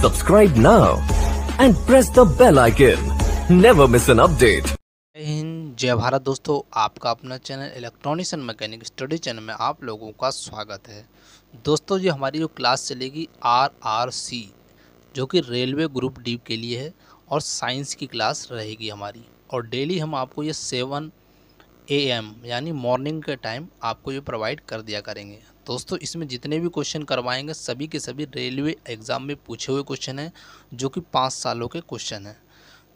Subscribe now and press the bell icon. Never miss an update. जय भारत दोस्तों आपका अपना channel electronics and mechanic study channel में आप लोगों का स्वागत है दोस्तों ये हमारी जो क्लास चलेगी आर आर सी जो कि रेलवे ग्रुप डी के लिए है और साइंस की क्लास रहेगी हमारी और डेली हम आपको ये सेवन ए एम यानी मॉर्निंग के टाइम आपको ये प्रोवाइड कर दिया करेंगे दोस्तों इसमें जितने भी क्वेश्चन करवाएंगे सभी के सभी रेलवे एग्ज़ाम में पूछे हुए क्वेश्चन हैं जो कि पाँच सालों के क्वेश्चन हैं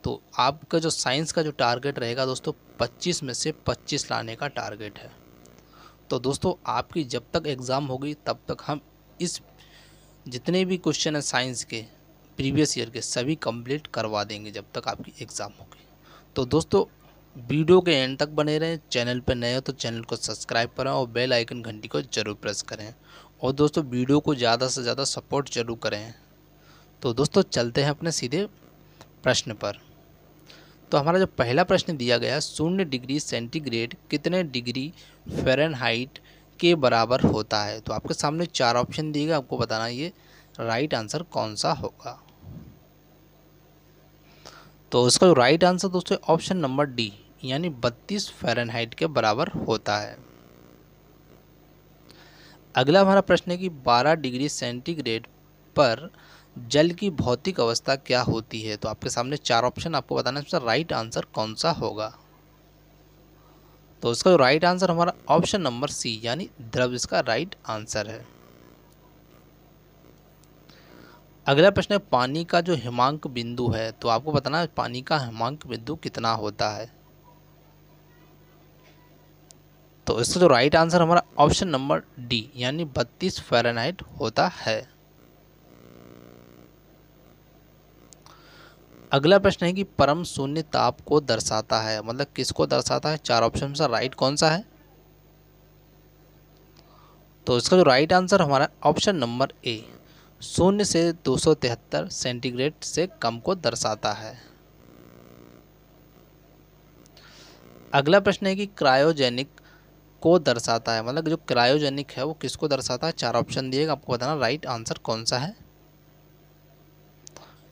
तो आपका जो साइंस का जो टारगेट रहेगा दोस्तों पच्चीस में से पच्चीस लाने का टारगेट है तो दोस्तों आपकी जब तक एग्ज़ाम होगी तब तक हम इस जितने भी क्वेश्चन हैं साइंस के प्रीवियस ईयर के सभी कंप्लीट करवा देंगे जब तक आपकी एग्ज़ाम होगी तो दोस्तों वीडियो के एंड तक बने रहें चैनल पर नए हो तो चैनल को सब्सक्राइब करें और बेल आइकन घंटी को ज़रूर प्रेस करें और दोस्तों वीडियो को ज़्यादा से ज़्यादा सपोर्ट जरूर करें तो दोस्तों चलते हैं अपने सीधे प्रश्न पर तो हमारा जो पहला प्रश्न दिया गया शून्य डिग्री सेंटीग्रेड कितने डिग्री फेरनहाइट के बराबर होता है तो आपके सामने चार ऑप्शन दिए गए आपको बताना ये राइट आंसर कौन सा होगा तो इसका जो राइट आंसर दोस्तों ऑप्शन नंबर डी यानी बत्तीस फ़ारेनहाइट के बराबर होता है अगला हमारा प्रश्न है कि 12 डिग्री सेंटीग्रेड पर जल की भौतिक अवस्था क्या होती है तो आपके सामने चार ऑप्शन आपको बताना है राइट आंसर कौन सा होगा तो इसका राइट आंसर हमारा ऑप्शन नंबर सी यानी द्रव इसका राइट आंसर है अगला प्रश्न है पानी का जो हिमांक बिंदु है तो आपको बताना है पानी का हिमांक बिंदु कितना होता है तो इसका जो राइट आंसर हमारा ऑप्शन नंबर डी यानी बत्तीस फ़ारेनहाइट होता है अगला प्रश्न है कि परम शून्य ताप को दर्शाता है मतलब किसको दर्शाता है चार ऑप्शन में से राइट कौन सा है तो इसका जो राइट आंसर हमारा ऑप्शन नंबर ए शून्य से दो सेंटीग्रेड से कम को दर्शाता है अगला प्रश्न है कि क्रायोजेनिक को दर्शाता है मतलब जो क्रायोजेनिक है वो किसको दर्शाता है चार ऑप्शन दिएगा आपको बताना राइट आंसर कौन सा है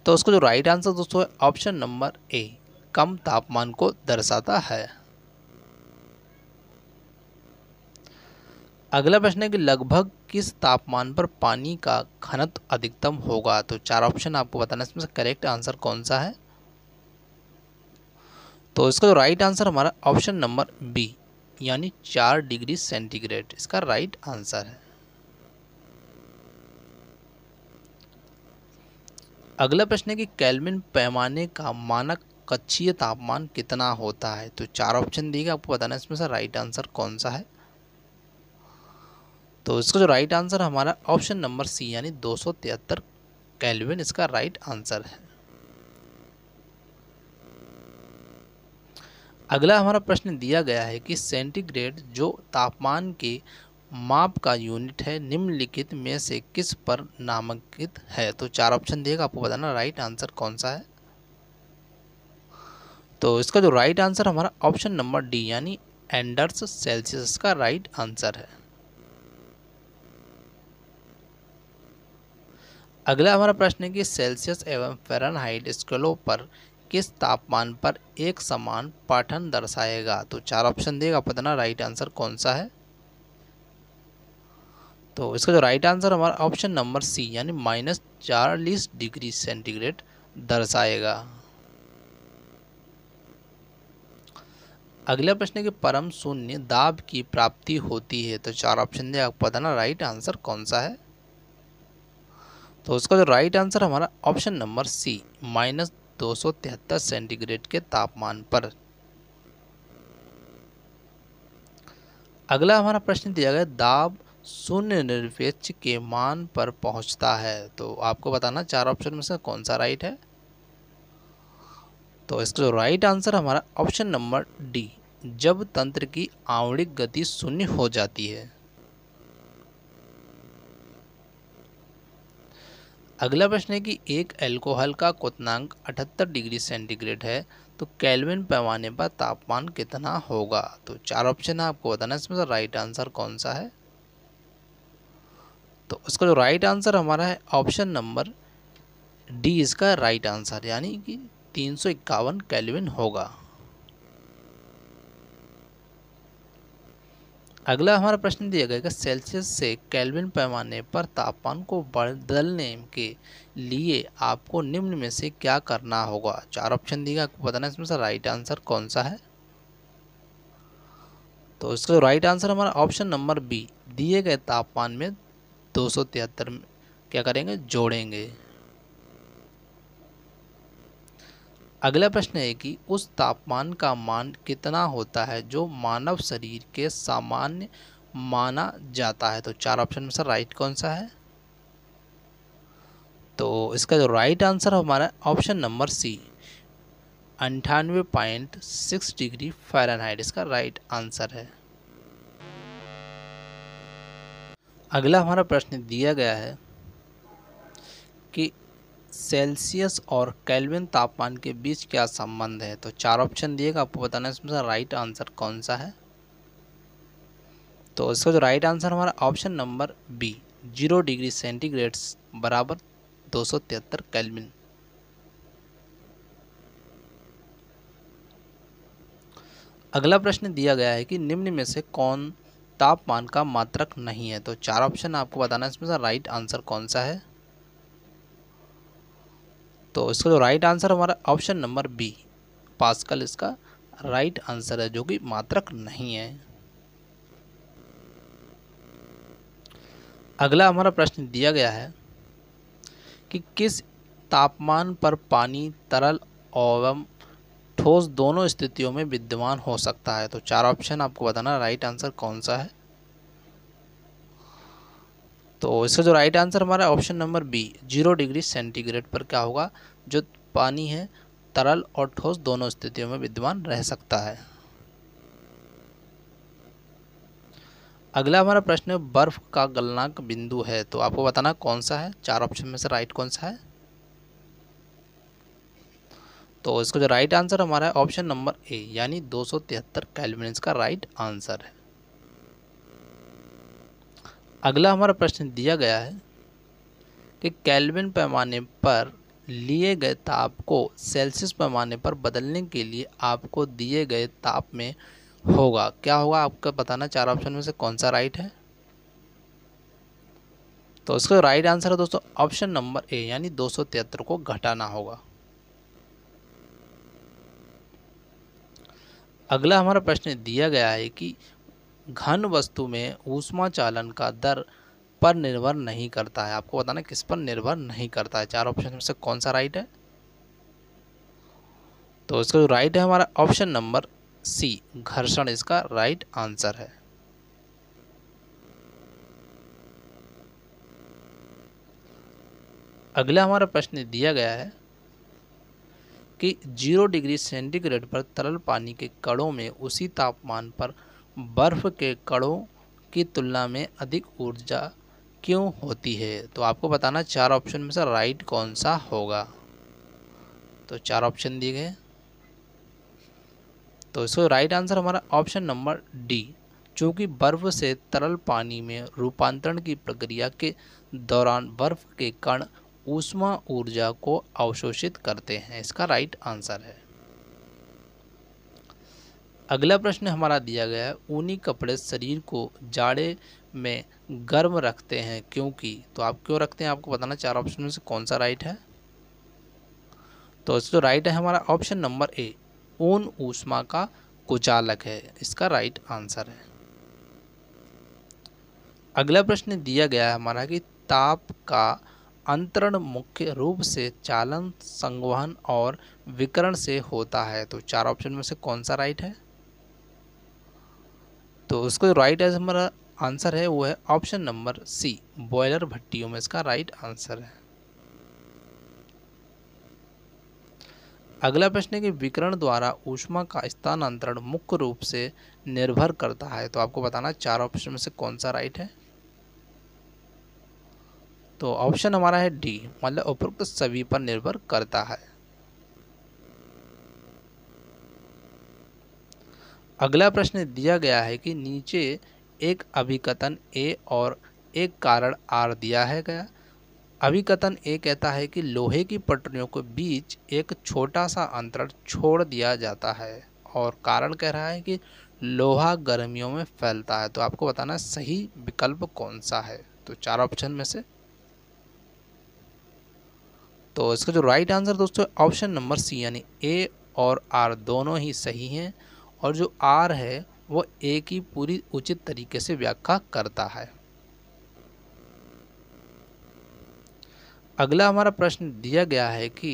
तो उसका जो राइट आंसर दोस्तों है ऑप्शन नंबर ए कम तापमान को दर्शाता है अगला प्रश्न है कि लगभग किस तापमान पर पानी का घनत्व अधिकतम होगा तो चार ऑप्शन आपको बताना इसमें से करेक्ट आंसर कौन सा है तो इसका जो राइट आंसर हमारा ऑप्शन नंबर बी यानी चार डिग्री सेंटीग्रेड इसका राइट आंसर है अगला प्रश्न है कि कैलविन पैमाने का मानक कक्षीय तापमान कितना होता है तो चार ऑप्शन दिए गए आपको बताना है इसमें से राइट आंसर कौन सा है तो इसका जो राइट आंसर हमारा ऑप्शन नंबर सी यानी दो सौ तिहत्तर कैलविन इसका राइट आंसर है अगला हमारा प्रश्न दिया गया है कि सेंटीग्रेड जो तापमान के माप का यूनिट है निम्नलिखित में से किस पर नामांकित है तो चार ऑप्शन देगा आपको बताना राइट आंसर कौन सा है तो इसका जो राइट आंसर हमारा ऑप्शन नंबर डी यानी एंडर्स सेल्सियस का राइट आंसर है अगला हमारा प्रश्न है कि सेल्सियस एवं फेरनहाइट स्केलों पर किस तापमान पर एक समान पाठन दर्शाएगा तो चार ऑप्शन देगा पतना राइट आंसर कौन सा है तो इसका जो राइट आंसर हमारा ऑप्शन नंबर सी यानी माइनस चालीस डिग्री सेंटीग्रेड दर्शाएगा अगला प्रश्न के परम शून्य दाब की प्राप्ति होती है तो चार ऑप्शन दिया आपको पता ना राइट आंसर कौन सा है तो उसका जो राइट आंसर हमारा ऑप्शन नंबर सी माइनस दो सेंटीग्रेड के तापमान पर अगला हमारा प्रश्न दिया गया दाब शून्य निरपेक्ष के मान पर पहुंचता है तो आपको बताना चार ऑप्शन में से कौन सा राइट है तो इसका जो राइट आंसर हमारा ऑप्शन नंबर डी जब तंत्र की आवड़ी गति शून्य हो जाती है अगला प्रश्न है कि एक अल्कोहल का क्वनांक 78 डिग्री सेंटीग्रेड है तो कैलविन पैमाने पर तापमान कितना होगा तो चार ऑप्शन है आपको बताना इसमें से राइट आंसर कौन सा है तो इसका जो राइट आंसर हमारा है ऑप्शन नंबर डी इसका राइट आंसर यानी कि तीन सौ इक्यावन कैलविन होगा अगला हमारा प्रश्न दिया गया कि सेल्सियस से कैलविन पैमाने पर तापमान को बदलने के लिए आपको निम्न में से क्या करना होगा चार ऑप्शन गए आपको बताना इसमें से राइट आंसर कौन सा है तो इसका राइट आंसर हमारा ऑप्शन नंबर बी दिए गए तापमान में दो क्या करेंगे जोड़ेंगे अगला प्रश्न है कि उस तापमान का मान कितना होता है जो मानव शरीर के सामान्य माना जाता है तो चार ऑप्शन में सर राइट कौन सा है तो इसका जो राइट आंसर हमारा ऑप्शन नंबर सी अंठानवे पॉइंट सिक्स डिग्री फ़ारेनहाइट इसका राइट आंसर है अगला हमारा प्रश्न दिया गया है सेल्सियस और कैलविन तापमान के बीच क्या संबंध है तो चार ऑप्शन दिएगा आपको बताना इसमें से राइट आंसर कौन सा है तो इसका जो राइट आंसर हमारा option number B zero degree centigrade बराबर दो सौ तिहत्तर कैलविन अगला प्रश्न दिया गया है कि निम्न में से कौन तापमान का मात्रक नहीं है तो चार ऑप्शन आपको बताना है इसमें से राइट आंसर कौन सा है तो इसका जो राइट आंसर हमारा ऑप्शन नंबर बी पास्कल इसका राइट आंसर है जो कि मात्रक नहीं है अगला हमारा प्रश्न दिया गया है कि किस तापमान पर पानी तरल एवं ठोस दोनों स्थितियों में विद्यमान हो सकता है तो चार ऑप्शन आपको बताना राइट आंसर कौन सा है तो इसका जो राइट आंसर हमारा option number B zero degree centigrade पर क्या होगा जो पानी है तरल और ठोस दोनों स्थितियों में विद्यमान रह सकता है अगला हमारा प्रश्न है बर्फ का गलनांक बिंदु है तो आपको बताना कौन सा है चार ऑप्शन में से राइट कौन सा है तो इसका जो राइट आंसर हमारा है ऑप्शन नंबर ए यानी दो सौ कैलविन का राइट आंसर है अगला हमारा प्रश्न दिया गया है कि कैलविन पैमाने पर लिए गए ताप को सेल्सियस पैमाने पर बदलने के लिए आपको दिए गए ताप में होगा क्या होगा आपका बताना चार ऑप्शन में से कौन सा राइट है तो इसका राइट आंसर है दोस्तों ऑप्शन नंबर ए यानी दो को घटाना होगा अगला हमारा प्रश्न दिया गया है कि घन वस्तु में ऊष्मा चालन का दर पर निर्भर नहीं करता है आपको बताना किस पर निर्भर नहीं करता है चार ऑप्शन में से कौन सा राइट है तो इसका जो राइट है हमारा ऑप्शन नंबर सी घर्षण इसका राइट आंसर है अगला हमारा प्रश्न दिया गया है कि जीरो डिग्री सेंटीग्रेड पर तरल पानी के कड़ों में उसी तापमान पर बर्फ़ के कणों की तुलना में अधिक ऊर्जा क्यों होती है तो आपको बताना चार ऑप्शन में से राइट कौन सा होगा तो चार ऑप्शन दिए गए तो इसको राइट आंसर हमारा ऑप्शन नंबर डी चूँकि बर्फ से तरल पानी में रूपांतरण की प्रक्रिया के दौरान बर्फ के कण ऊष्मा ऊर्जा को अवशोषित करते हैं इसका राइट आंसर है अगला प्रश्न हमारा दिया गया है ऊनी कपड़े शरीर को जाड़े में गर्म रखते हैं क्योंकि तो आप क्यों रखते हैं आपको बताना चार ऑप्शन में से कौन सा राइट है तो इसका तो राइट है हमारा ऑप्शन नंबर ए ऊन ऊष्मा का कुचालक है इसका राइट आंसर है अगला प्रश्न दिया गया है हमारा कि ताप का अंतरण मुख्य रूप से चालन संवहन और विकरण से होता है तो चार ऑप्शन में से कौन सा राइट है तो उसका राइट एज हमारा आंसर है वो है ऑप्शन नंबर सी बॉयलर भट्टियों में इसका राइट आंसर है अगला प्रश्न है कि विकरण द्वारा ऊष्मा का स्थानांतरण मुख्य रूप से निर्भर करता है तो आपको बताना चार ऑप्शन में से कौन सा राइट है तो ऑप्शन हमारा है डी मतलब उपरोक्त सभी पर निर्भर करता है अगला प्रश्न दिया गया है कि नीचे एक अभिकथन ए और एक कारण आर दिया है गया अभिकथन ए कहता है कि लोहे की पटरियों के बीच एक छोटा सा अंतरण छोड़ दिया जाता है और कारण कह रहा है कि लोहा गर्मियों में फैलता है तो आपको बताना सही विकल्प कौन सा है तो चार ऑप्शन में से तो इसका जो राइट आंसर दोस्तों ऑप्शन नंबर सी यानी ए और आर दोनों ही सही हैं और जो आर है वो ए की पूरी उचित तरीके से व्याख्या करता है अगला हमारा प्रश्न दिया गया है कि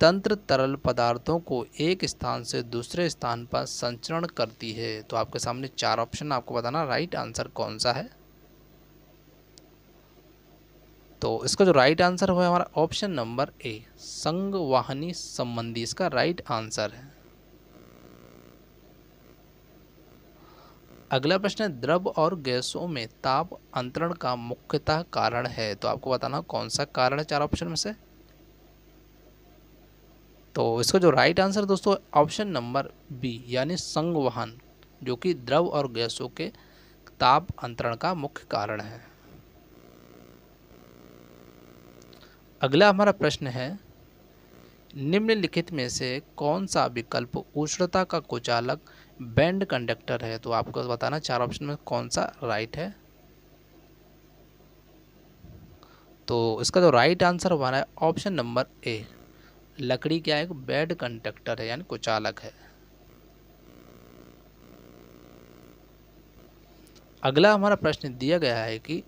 तंत्र तरल पदार्थों को एक स्थान से दूसरे स्थान पर संचरण करती है तो आपके सामने चार ऑप्शन आपको बताना राइट आंसर कौन सा है तो इसका जो राइट आंसर हुआ हमारा ऑप्शन नंबर ए संगवाहनी संबंधी इसका राइट आंसर है अगला प्रश्न है द्रव और गैसों में ताप अंतरण का मुख्यतः कारण है तो आपको बताना कौन सा कारण है चार ऑप्शन में से तो इसका जो राइट आंसर दोस्तों ऑप्शन नंबर बी यानी संगवहन जो कि द्रव और गैसों के ताप अंतरण का मुख्य कारण है अगला हमारा प्रश्न है निम्नलिखित में से कौन सा विकल्प उष्णता का कुचालक बैंड कंडक्टर है तो आपको बताना चार ऑप्शन में कौन सा राइट है तो इसका जो राइट आंसर हमारा है ऑप्शन नंबर ए लकड़ी क्या है बैड कंडक्टर है यानी कुचालक है अगला हमारा प्रश्न दिया गया है कि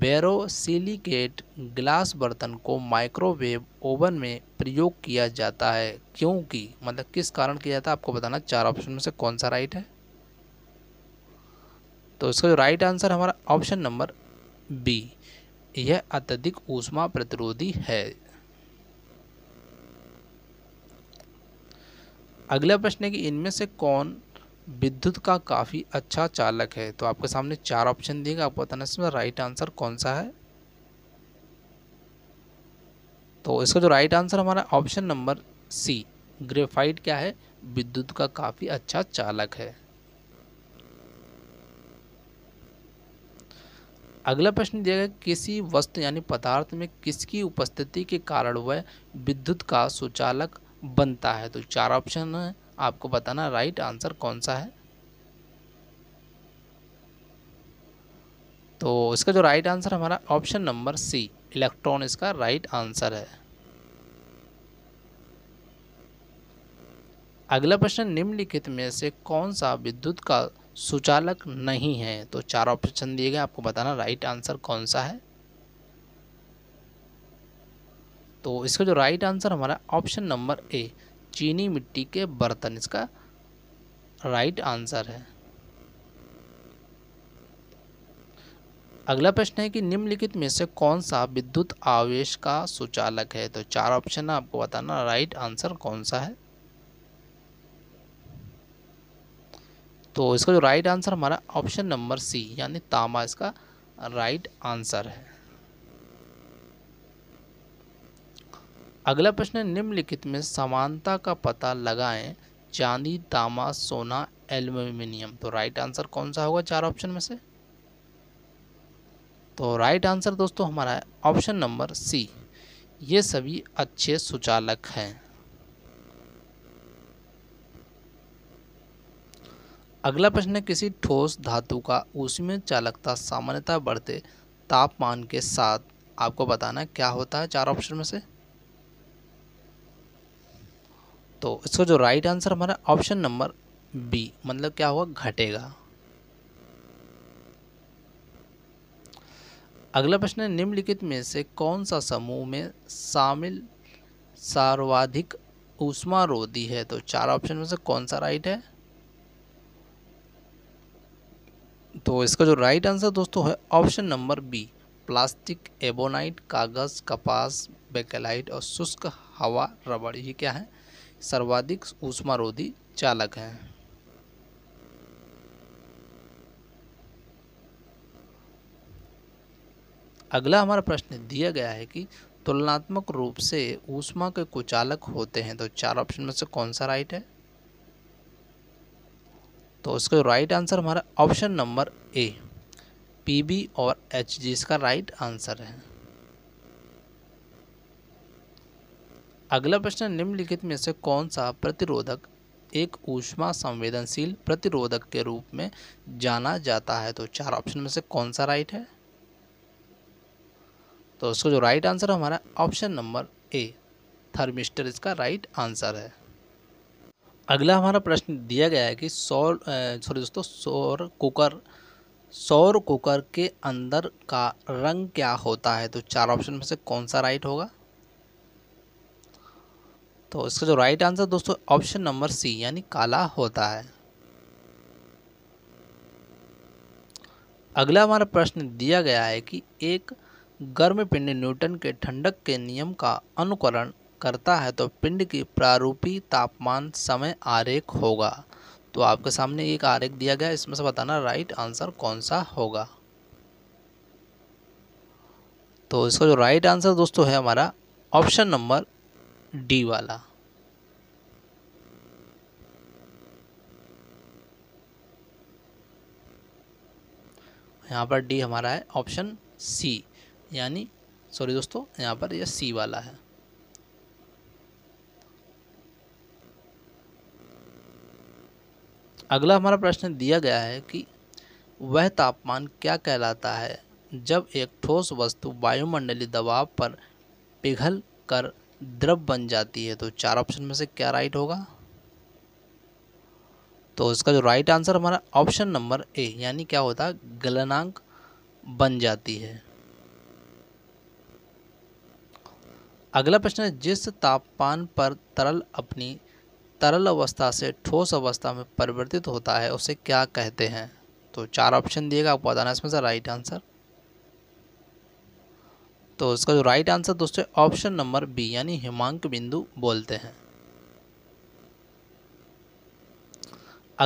बेरोसिलिकेट ग्लास बर्तन को माइक्रोवेव ओवन में प्रयोग किया जाता है क्योंकि मतलब किस कारण किया जाता है आपको बताना चार ऑप्शन में से कौन सा राइट है तो इसका जो राइट आंसर हमारा ऑप्शन नंबर बी यह अत्यधिक ऊष्मा प्रतिरोधी है अगला प्रश्न है कि इनमें से कौन विद्युत का काफ़ी अच्छा चालक है तो आपके सामने चार ऑप्शन दिए गए आपको बताना इसमें राइट आंसर कौन सा है तो इसका जो राइट आंसर हमारा ऑप्शन नंबर सी ग्रेफाइट क्या है विद्युत का काफ़ी अच्छा चालक है अगला प्रश्न दिया गया किसी वस्तु यानी पदार्थ में किसकी उपस्थिति के कारण वह विद्युत का सुचालक बनता है तो चार ऑप्शन है आपको बताना राइट आंसर कौन सा है तो इसका जो राइट आंसर हमारा ऑप्शन नंबर सी इलेक्ट्रॉन इसका राइट आंसर है अगला प्रश्न निम्नलिखित में से कौन सा विद्युत का सुचालक नहीं है तो चार ऑप्शन दिए गए आपको बताना राइट आंसर कौन सा है तो इसका जो राइट आंसर हमारा ऑप्शन नंबर ए चीनी मिट्टी के बर्तन इसका राइट आंसर है अगला प्रश्न है कि निम्नलिखित में से कौन सा विद्युत आवेश का सुचालक है तो चार ऑप्शन है आपको बताना राइट आंसर कौन सा है तो इसका जो राइट आंसर हमारा ऑप्शन नंबर सी यानी तांबा इसका राइट आंसर है अगला प्रश्न निम्नलिखित में समानता का पता लगाएं चांदी तामा सोना एल्यूमिनियम तो राइट आंसर कौन सा होगा चार ऑप्शन में से तो राइट आंसर दोस्तों हमारा है ऑप्शन नंबर सी ये सभी अच्छे सुचालक हैं अगला प्रश्न है किसी ठोस धातु का उसमें चालकता सामान्यता बढ़ते तापमान के साथ आपको बताना क्या होता है चार ऑप्शन में से तो इसका जो राइट आंसर हमारा ऑप्शन नंबर बी मतलब क्या होगा घटेगा अगला प्रश्न है निम्नलिखित में से कौन सा समूह में शामिल सर्वाधिक उष्मा रोधी है तो चार ऑप्शन में से कौन सा राइट है तो इसका जो राइट आंसर दोस्तों है option number B plastic ebonite कागज़ कपास बेकेलाइट और शुष्क हवा रबड़ ये क्या है सर्वाधिक ऊष्मारोधी चालक है अगला हमारा प्रश्न दिया गया है कि तुलनात्मक रूप से ऊष्मा के कुचालक होते हैं तो चार ऑप्शन में से कौन सा राइट है तो उसका राइट आंसर हमारा ऑप्शन नंबर ए पीबी और एच जी इसका राइट आंसर है अगला प्रश्न निम्नलिखित में से कौन सा प्रतिरोधक एक ऊष्मा संवेदनशील प्रतिरोधक के रूप में जाना जाता है तो चार ऑप्शन में से कौन सा राइट है तो उसका जो राइट आंसर हमारा ऑप्शन नंबर ए थर्मिस्टर इसका राइट आंसर है अगला हमारा प्रश्न दिया गया है कि सौर सॉरी दोस्तों सौर कुकर सौर कुकर के अंदर का रंग क्या होता है तो चार ऑप्शन में से कौन सा राइट होगा तो इसका जो राइट आंसर दोस्तों ऑप्शन नंबर सी यानी काला होता है अगला हमारा प्रश्न दिया गया है कि एक गर्म पिंड न्यूटन के ठंडक के नियम का अनुकरण करता है तो पिंड की प्रारूपी तापमान समय आरेख होगा तो आपके सामने एक आरेख दिया गया इसमें से बताना राइट आंसर कौन सा होगा तो इसका जो राइट आंसर दोस्तों है हमारा ऑप्शन नंबर डी वाला यहाँ पर डी हमारा है ऑप्शन सी यानी सॉरी दोस्तों यहाँ पर यह सी वाला है अगला हमारा प्रश्न दिया गया है कि वह तापमान क्या कहलाता है जब एक ठोस वस्तु वायुमंडलीय दबाव पर पिघल कर द्रव बन जाती है तो चार ऑप्शन में से क्या राइट होगा तो इसका जो राइट आंसर हमारा ऑप्शन नंबर ए यानी क्या होता है गलनांक बन जाती है अगला प्रश्न है जिस तापमान पर तरल अपनी तरल अवस्था से ठोस अवस्था में परिवर्तित होता है उसे क्या कहते हैं तो चार ऑप्शन दिएगा आपको बताना इसमें से राइट आंसर तो इसका जो राइट आंसर दोस्तों ऑप्शन नंबर बी यानी हिमांक बिंदु बोलते हैं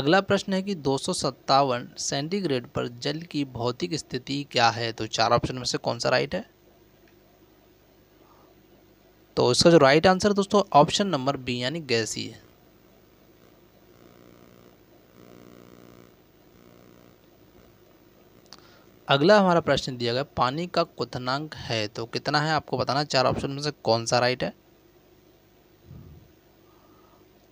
अगला प्रश्न है कि दो सेंटीग्रेड पर जल की भौतिक स्थिति क्या है तो चार ऑप्शन में से कौन सा राइट है तो इसका जो राइट आंसर दोस्तों ऑप्शन नंबर बी यानी गैसी है अगला हमारा प्रश्न दिया गया पानी का क्वथनांक है तो कितना है आपको बताना चार ऑप्शन में से कौन सा राइट है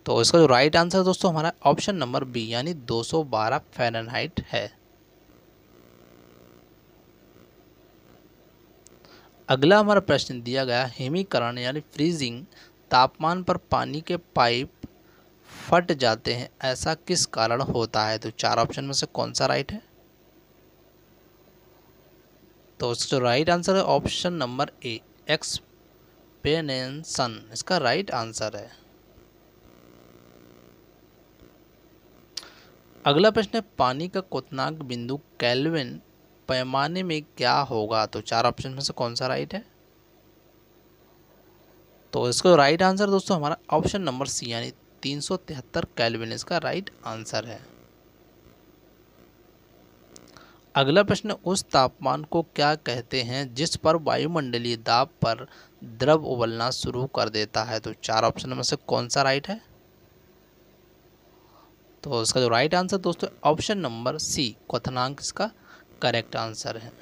तो इसका जो राइट आंसर दोस्तों हमारा ऑप्शन नंबर बी यानी 212 फ़ारेनहाइट है अगला हमारा प्रश्न दिया गया हिमीकरण यानी फ्रीजिंग तापमान पर पानी के पाइप फट जाते हैं ऐसा किस कारण होता है तो चार ऑप्शन में से कौन सा राइट है तो इसका राइट आंसर है ऑप्शन नंबर ए एक्सपेनेशन इसका राइट आंसर है अगला प्रश्न है पानी का कोतनाक बिंदु कैलविन पैमाने में क्या होगा तो चार ऑप्शन में से कौन सा राइट है तो इसका राइट आंसर दोस्तों हमारा ऑप्शन नंबर सी यानी तीन सौ तिहत्तर कैलविन इसका राइट आंसर है अगला प्रश्न उस तापमान को क्या कहते हैं जिस पर वायुमंडलीय दाब पर द्रव उबलना शुरू कर देता है तो चार ऑप्शन में से कौन सा राइट है तो इसका जो राइट आंसर दोस्तों ऑप्शन नंबर सी क्वनांक इसका करेक्ट आंसर है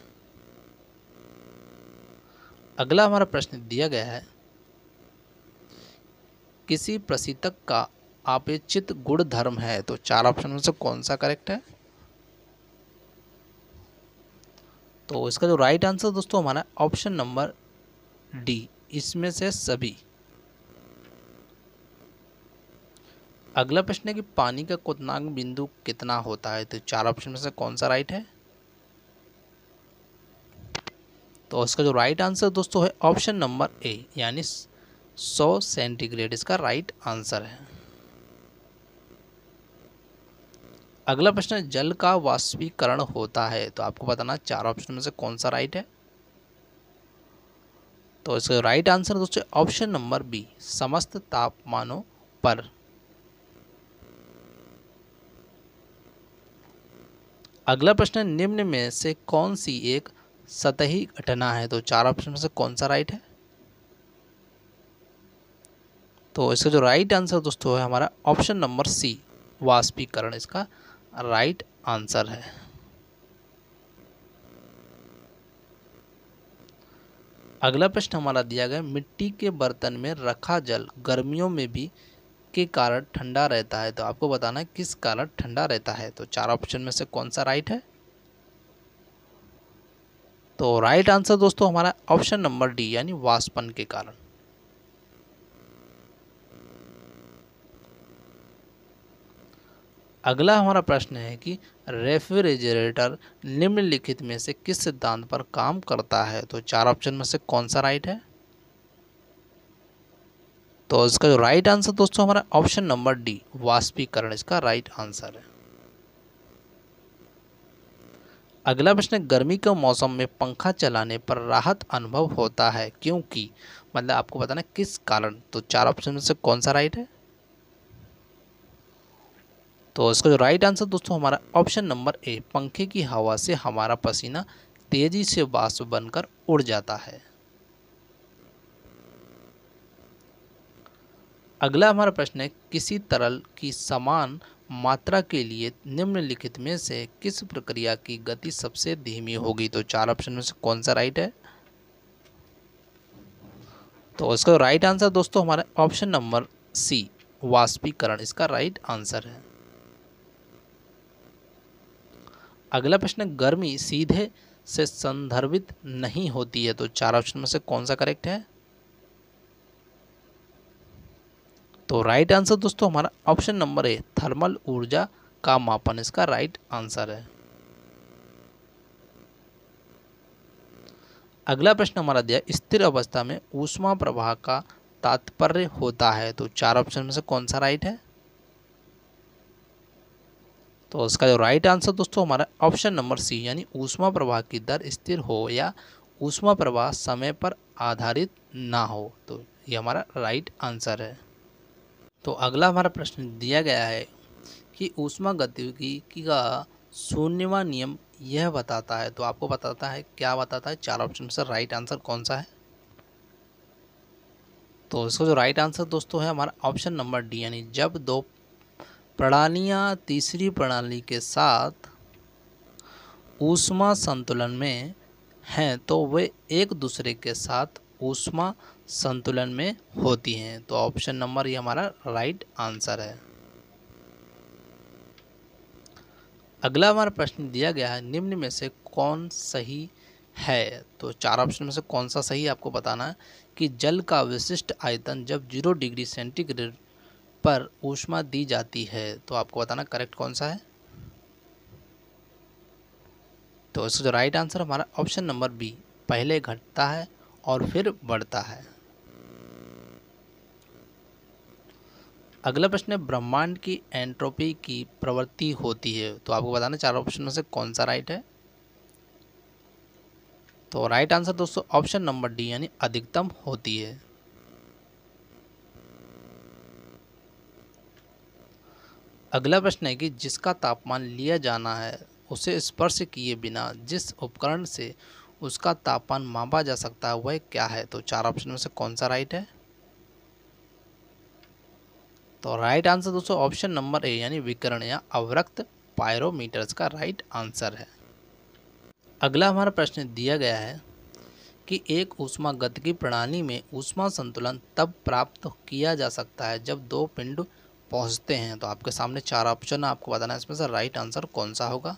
अगला हमारा प्रश्न दिया गया है किसी प्रसितक का आपेक्षित गुण धर्म है तो चार ऑप्शन में से कौन सा करेक्ट है तो इसका जो राइट आंसर दोस्तों हमारा ऑप्शन नंबर डी इसमें से सभी अगला प्रश्न है कि पानी का क्वनांक बिंदु कितना होता है तो चार ऑप्शन में से कौन सा राइट है तो इसका जो राइट आंसर दोस्तों है ऑप्शन नंबर ए यानी सौ सेंटीग्रेड इसका राइट आंसर है अगला प्रश्न जल का वाष्पीकरण होता है तो आपको बताना चार ऑप्शन में से कौन सा राइट है तो इसका राइट आंसर दोस्तों ऑप्शन नंबर बी समस्त तापमानों पर अगला प्रश्न निम्न में से कौन सी एक सतही घटना है तो चार ऑप्शन में से कौन सा राइट है तो इसका जो राइट आंसर दोस्तों है हमारा ऑप्शन नंबर सी वाष्पीकरण इसका राइट आंसर है अगला प्रश्न हमारा दिया गया मिट्टी के बर्तन में रखा जल गर्मियों में भी के कारण ठंडा रहता है तो आपको बताना है किस कारण ठंडा रहता है तो चार ऑप्शन में से कौन सा राइट है तो राइट आंसर दोस्तों हमारा ऑप्शन नंबर डी यानी वाष्पन के कारण अगला हमारा प्रश्न है कि रेफ्रिजरेटर निम्नलिखित में से किस सिद्धांत पर काम करता है तो चार ऑप्शन में से कौन सा राइट है तो इसका जो राइट आंसर दोस्तों हमारा ऑप्शन नंबर डी वाष्पीकरण इसका राइट आंसर है अगला प्रश्न गर्मी के मौसम में पंखा चलाने पर राहत अनुभव होता है क्योंकि मतलब आपको बताना किस कारण तो चार ऑप्शन में से कौन सा राइट है तो इसका जो राइट आंसर दोस्तों हमारा ऑप्शन नंबर ए पंखे की हवा से हमारा पसीना तेज़ी से वाष्प बनकर उड़ जाता है अगला हमारा प्रश्न है किसी तरल की समान मात्रा के लिए निम्नलिखित में से किस प्रक्रिया की गति सबसे धीमी होगी तो चार ऑप्शन में से कौन सा राइट है तो इसका राइट आंसर दोस्तों हमारा ऑप्शन नंबर सी वाष्पीकरण इसका राइट आंसर है अगला प्रश्न गर्मी सीधे से संदर्भित नहीं होती है तो चार ऑप्शन में से कौन सा करेक्ट है तो राइट आंसर दोस्तों हमारा ऑप्शन नंबर ए थर्मल ऊर्जा का मापन इसका राइट आंसर है अगला प्रश्न हमारा दिया स्थिर अवस्था में ऊष्मा प्रवाह का तात्पर्य होता है तो चार ऑप्शन में से कौन सा राइट है तो इसका जो राइट आंसर दोस्तों हमारा ऑप्शन नंबर सी यानी ऊष्मा प्रवाह की दर स्थिर हो या ऊष्मा प्रवाह समय पर आधारित ना हो तो ये हमारा राइट आंसर है तो अगला हमारा प्रश्न दिया गया है कि ऊष्मा गतिविधि का शून्यवा नियम यह बताता है तो आपको बताता है क्या बताता है चार ऑप्शन से राइट आंसर कौन सा है तो इसका जो राइट आंसर दोस्तों है हमारा ऑप्शन नंबर डी यानी जब दो प्रणालियाँ तीसरी प्रणाली के साथ ऊष्मा संतुलन में हैं तो वे एक दूसरे के साथ ऊष्मा संतुलन में होती हैं तो ऑप्शन नंबर ये हमारा राइट आंसर है अगला हमारा प्रश्न दिया गया है निम्न में से कौन सही है तो चार ऑप्शन में से कौन सा सही है आपको बताना है कि जल का विशिष्ट आयतन जब जीरो डिग्री सेंटीग्रेड पर ऊष्मा दी जाती है तो आपको बताना करेक्ट कौन सा है तो इसका जो राइट आंसर हमारा ऑप्शन नंबर बी पहले घटता है और फिर बढ़ता है अगला प्रश्न है ब्रह्मांड की एंट्रोपी की प्रवृत्ति होती है तो आपको बताना चार ऑप्शन में से कौन सा राइट है तो राइट आंसर दोस्तों ऑप्शन नंबर डी यानी अधिकतम होती है अगला प्रश्न है कि जिसका तापमान लिया जाना है उसे स्पर्श किए बिना जिस उपकरण से उसका तापमान मापा जा सकता है वह क्या है तो चार ऑप्शन में से कौन सा राइट है तो राइट आंसर दोस्तों ऑप्शन नंबर ए यानी विकरण या अवरक्त पायरोमीटर्स का राइट आंसर है अगला हमारा प्रश्न दिया गया है कि एक ऊष्मा गतिकी प्रणाली में ऊष्मा संतुलन तब प्राप्त किया जा सकता है जब दो पिंड पहुंचते हैं तो आपके सामने चार ऑप्शन है आपको बताना है इसमें से राइट आंसर कौन सा होगा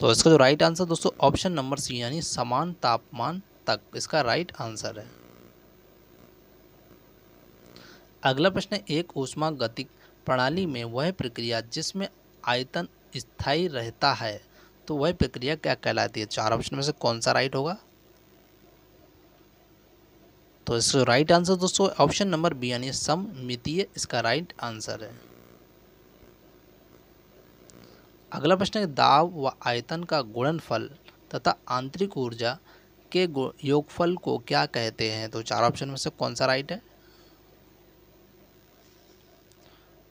तो इसका जो राइट आंसर दोस्तों ऑप्शन नंबर सी यानी समान तापमान तक इसका राइट आंसर है अगला प्रश्न है एक ऊष्मा गतिक प्रणाली में वह प्रक्रिया जिसमें आयतन स्थायी रहता है तो वह प्रक्रिया क्या कहलाती है चार ऑप्शन में से कौन सा राइट होगा तो इसका राइट आंसर दोस्तों ऑप्शन नंबर बी यानी सममितीय इसका राइट आंसर है अगला प्रश्न है दाब व आयतन का गुणनफल तथा आंतरिक ऊर्जा के योगफल को क्या कहते हैं तो चार ऑप्शन में से कौन सा राइट है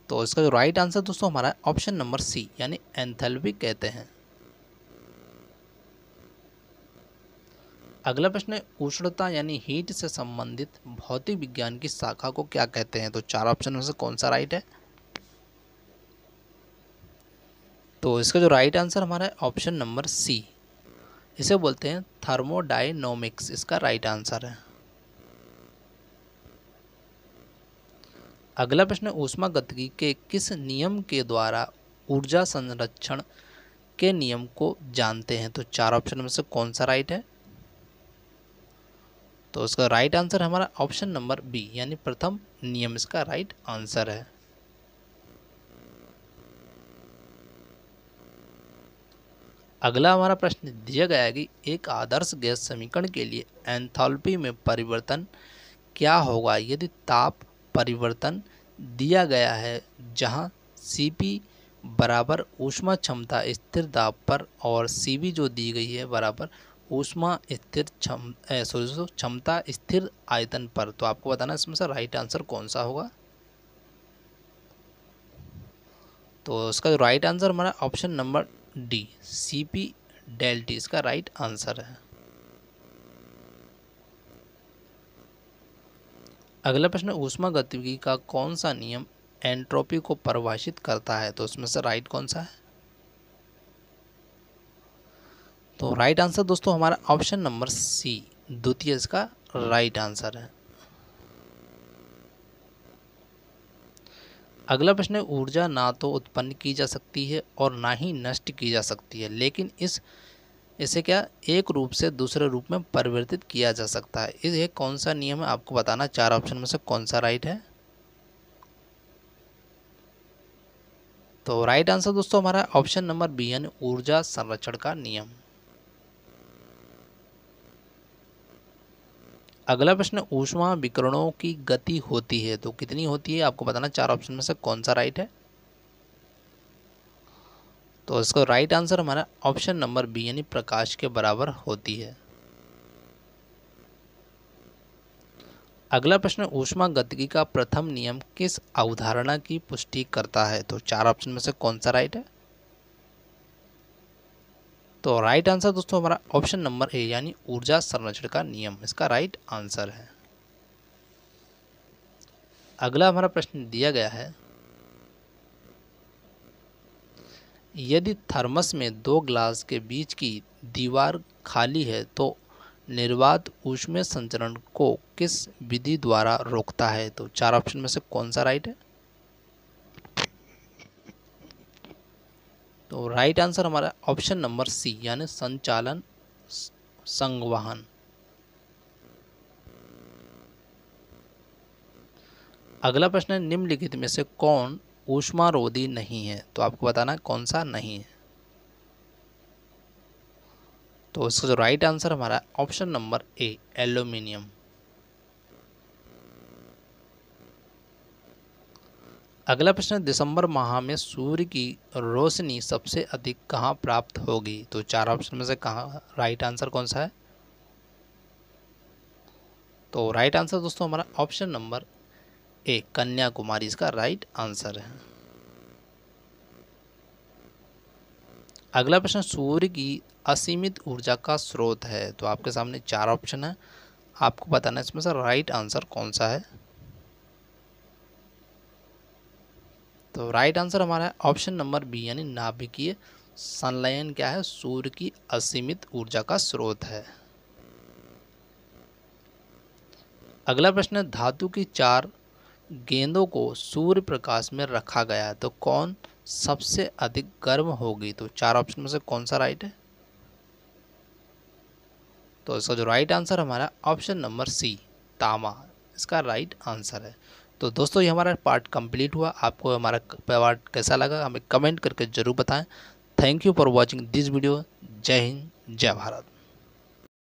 तो इसका जो राइट आंसर दोस्तों हमारा ऑप्शन नंबर सी यानी एंथेल्पी कहते हैं अगला प्रश्न है उष्णता यानी हीट से संबंधित भौतिक विज्ञान की शाखा को क्या कहते हैं तो चार ऑप्शन में से कौन सा राइट है तो इसका जो राइट आंसर हमारा है ऑप्शन नंबर सी इसे बोलते हैं थर्मोडाइनोमिक्स इसका राइट आंसर है अगला प्रश्न ऊष्मा गतिकी के किस नियम के द्वारा ऊर्जा संरक्षण के नियम को जानते हैं तो चार ऑप्शन में से कौन सा राइट है तो उसका राइट आंसर हमारा ऑप्शन नंबर बी यानी प्रथम नियम इसका राइट आंसर है अगला हमारा प्रश्न दिया गया है कि एक आदर्श गैस समीकरण के लिए एंथाल्पी में परिवर्तन क्या होगा यदि ताप परिवर्तन दिया गया है जहां Cp बराबर ऊष्मा क्षमता स्थिर दाब पर और Cv जो दी गई है बराबर ऊष्मा स्थिर क्षम सॉरी दोस्तों क्षमता स्थिर आयतन पर तो आपको बताना इसमें से राइट आंसर कौन सा होगा तो इसका राइट आंसर हमारा option number D C P del T इसका राइट आंसर है अगला प्रश्न ऊष्मा गतिविधि का कौन सा नियम एंट्रोपी को परिभाषित करता है तो उसमें से राइट कौन सा है तो राइट आंसर दोस्तों हमारा ऑप्शन नंबर सी द्वितीय इसका राइट आंसर है अगला प्रश्न है ऊर्जा ना तो उत्पन्न की जा सकती है और ना ही नष्ट की जा सकती है लेकिन इस इसे क्या एक रूप से दूसरे रूप में परिवर्तित किया जा सकता है इसे कौन सा नियम है आपको बताना चार ऑप्शन में से कौन सा राइट है तो राइट आंसर दोस्तों हमारा ऑप्शन नंबर बी यानी ऊर्जा संरक्षण का नियम अगला प्रश्न ऊष्मा विकरणों की गति होती है तो कितनी होती है आपको बताना चार ऑप्शन में से कौन सा राइट है तो इसका राइट आंसर हमारा ऑप्शन नंबर बी यानी प्रकाश के बराबर होती है अगला प्रश्न ऊष्मा गतिकी का प्रथम नियम किस अवधारणा की पुष्टि करता है तो चार ऑप्शन में से कौन सा राइट है तो राइट आंसर दोस्तों हमारा ऑप्शन नंबर ए यानी ऊर्जा संरक्षण का नियम इसका राइट आंसर है अगला हमारा प्रश्न दिया गया है यदि थर्मस में दो ग्लास के बीच की दीवार खाली है तो निर्वात ऊष्मीय संचरण को किस विधि द्वारा रोकता है तो चार ऑप्शन में से कौन सा राइट है तो राइट आंसर हमारा ऑप्शन नंबर सी यानी संचालन संगवाहन अगला प्रश्न है निम्नलिखित में से कौन ऊष्मारोधी नहीं है तो आपको बताना कौन सा नहीं है तो इसका जो राइट आंसर हमारा ऑप्शन नंबर ए एल्यूमिनियम अगला प्रश्न दिसंबर माह में सूर्य की रोशनी सबसे अधिक कहाँ प्राप्त होगी तो चार ऑप्शन में से कहाँ राइट आंसर कौन सा है तो राइट आंसर दोस्तों हमारा ऑप्शन नंबर ए कन्याकुमारी इसका राइट आंसर है अगला प्रश्न सूर्य की असीमित ऊर्जा का स्रोत है तो आपके सामने चार ऑप्शन है आपको बताना इसमें से राइट आंसर कौन सा है तो राइट आंसर हमारा है ऑप्शन नंबर बी यानी नाभिकीय संलयन क्या है सूर्य की असीमित ऊर्जा का स्रोत है अगला प्रश्न है धातु की चार गेंदों को सूर्य प्रकाश में रखा गया है तो कौन सबसे अधिक गर्म होगी तो चार ऑप्शन में से कौन सा राइट है तो इसका जो राइट आंसर हमारा ऑप्शन नंबर सी तामा इसका राइट आंसर है तो दोस्तों ये हमारा पार्ट कंप्लीट हुआ आपको हमारा पार्ट कैसा लगा हमें कमेंट करके ज़रूर बताएं thank you for watching this video जय हिंद जय भारत